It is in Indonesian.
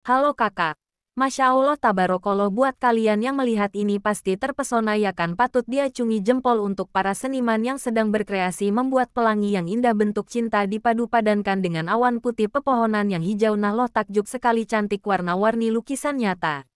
Halo kakak. Masya Allah tabarokollah buat kalian yang melihat ini pasti terpesona ya kan patut diacungi jempol untuk para seniman yang sedang berkreasi membuat pelangi yang indah bentuk cinta dipadu padankan dengan awan putih pepohonan yang hijau nah loh takjub sekali cantik warna-warni lukisan nyata.